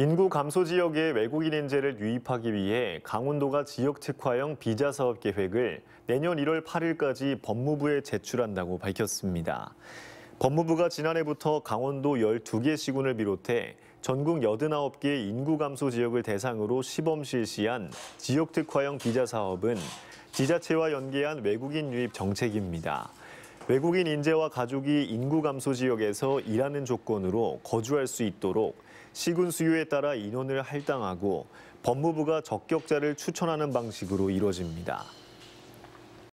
인구 감소 지역에 외국인 인재를 유입하기 위해 강원도가 지역 특화형 비자 사업 계획을 내년 1월 8일까지 법무부에 제출한다고 밝혔습니다. 법무부가 지난해부터 강원도 12개 시군을 비롯해 전국 89개 인구 감소 지역을 대상으로 시범 실시한 지역 특화형 비자 사업은 지자체와 연계한 외국인 유입 정책입니다. 외국인 인재와 가족이 인구 감소 지역에서 일하는 조건으로 거주할 수 있도록 시군 수요에 따라 인원을 할당하고 법무부가 적격자를 추천하는 방식으로 이루어집니다